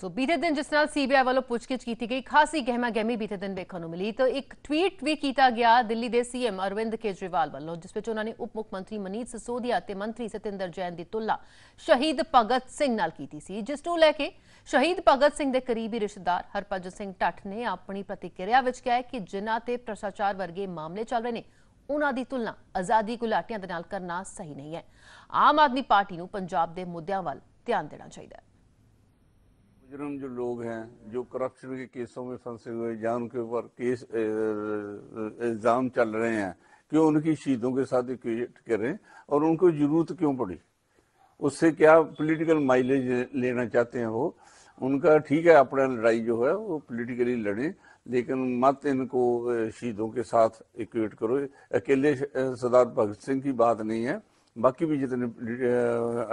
सो so, ਬੀਤੇ ਦਿਨ ਜਿਸ ਨਾਲ ਸੀਬੀਆਈ ਵੱਲੋਂ ਪੁੱਛਗਿੱਛ ਕੀਤੀ ਗਈ ਖਾਸੀ ਗਹਿਮਾ ਗਹਿਮੀ ਬੀਤੇ ਦਿਨ ਵੇਖਣ ਨੂੰ ਮਿਲੀ ਤਾਂ ਇੱਕ ਟਵੀਟ ਵੀ ਕੀਤਾ ਗਿਆ ਦਿੱਲੀ ਦੇ ਸੀਐਮ ਅਰਵਿੰਦ ਕੇਜਰੀਵਾਲ ਵੱਲੋਂ ਜਿਸ ਵਿੱਚ ਉਹਨਾਂ ਨੇ ਉਪ ਮੁੱਖ ਮੰਤਰੀ ਮਨੀਤ ਸਿਸੋਦੀਆ ਤੇ ਮੰਤਰੀ ਸਤਿੰਦਰ ਜੈਨ ਦੀ ਤੁਲਨਾ ਸ਼ਹੀਦ ਭਗਤ ਸਿੰਘ ਨਾਲ ਕੀਤੀ ਸੀ ਜਿਸ ਨੂੰ ਲੈ ਕੇ ਸ਼ਹੀਦ ਭਗਤ ਸਿੰਘ ਦੇ ਕਰੀਬੀ ਰਿਸ਼ਤੇਦਾਰ ਹਰਪਜਨ ਸਿੰਘ ਟੱਠ ਨੇ ਆਪਣੀ ਪ੍ਰਤੀਕਿਰਿਆ ਵਿੱਚ ਕਿਹਾ ਕਿ ਜਿਨ੍ਹਾਂ ਤੇ ਭ੍ਰਸ਼ਟਾਚਾਰ ਵਰਗੇ ਮਾਮਲੇ ਚੱਲ ਰਹੇ ਨੇ ਉਹਨਾਂ ਦੀ ਤੁਲਨਾ ਆਜ਼ਾਦੀ ਘੁਲਾਟੀਆਂ ਦੇ ਨਾਲ ਕਰਨਾ ਸਹੀ ਨਹੀਂ ਹੈ ਆਮ ਆਦਮੀ ਪਾਰਟੀ ਨੂੰ ਪੰਜਾਬ ਦੇ ਮੁੱਦਿਆਂ ਵੱਲ ਧਿਆਨ ਦੇਣਾ ਚਾਹੀਦਾ ਹੈ मैक्सिमम जो लोग हैं जो करप्शन के केसों में फंसे हुए या उनके ऊपर केस इल्ज़ाम चल रहे हैं क्यों उनकी शहीदों के साथ इक्वेट करें और उनको ज़रूरत क्यों पड़ी उससे क्या पॉलिटिकल माइलेज लेना चाहते हैं वो उनका ठीक है अपना लड़ाई जो है वो पॉलिटिकली लड़े लेकिन मत इनको शहीदों के साथ इक्वेट करो अकेले सरदार भगत सिंह की बात नहीं है बाकी भी जितने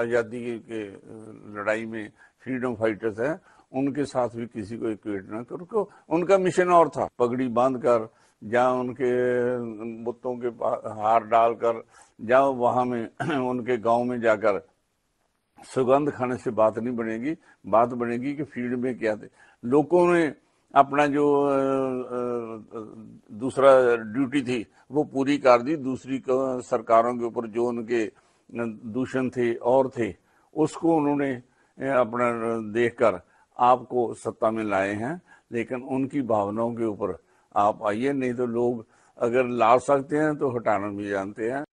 आज़ादी के लड़ाई में फ्रीडम फाइटर्स हैं उनके साथ भी किसी को इक्वेट ना करो क्यों उनका मिशन और था पगड़ी बांध कर जहाँ उनके बुतों के हार डालकर या वहां में उनके गांव में जाकर सुगंध खाने से बात नहीं बनेगी बात बनेगी कि फील्ड में क्या थे लोगों ने अपना जो दूसरा ड्यूटी थी वो पूरी कर दी दूसरी सरकारों के ऊपर जो उनके दूषण थे और थे उसको उन्होंने अपना देखकर आपको सत्ता में लाए हैं लेकिन उनकी भावनाओं के ऊपर आप आइए नहीं तो लोग अगर ला सकते हैं तो हटाना भी जानते हैं